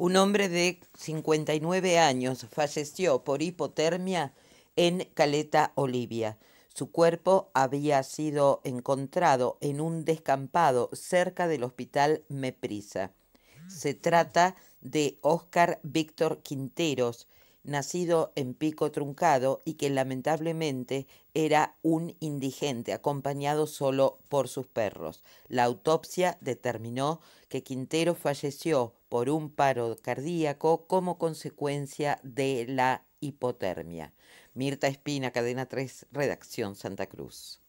Un hombre de 59 años falleció por hipotermia en Caleta Olivia. Su cuerpo había sido encontrado en un descampado cerca del hospital Meprisa. Se trata de Óscar Víctor Quinteros, nacido en Pico Truncado y que lamentablemente era un indigente, acompañado solo por sus perros. La autopsia determinó que Quintero falleció por un paro cardíaco como consecuencia de la hipotermia. Mirta Espina, Cadena 3, Redacción Santa Cruz.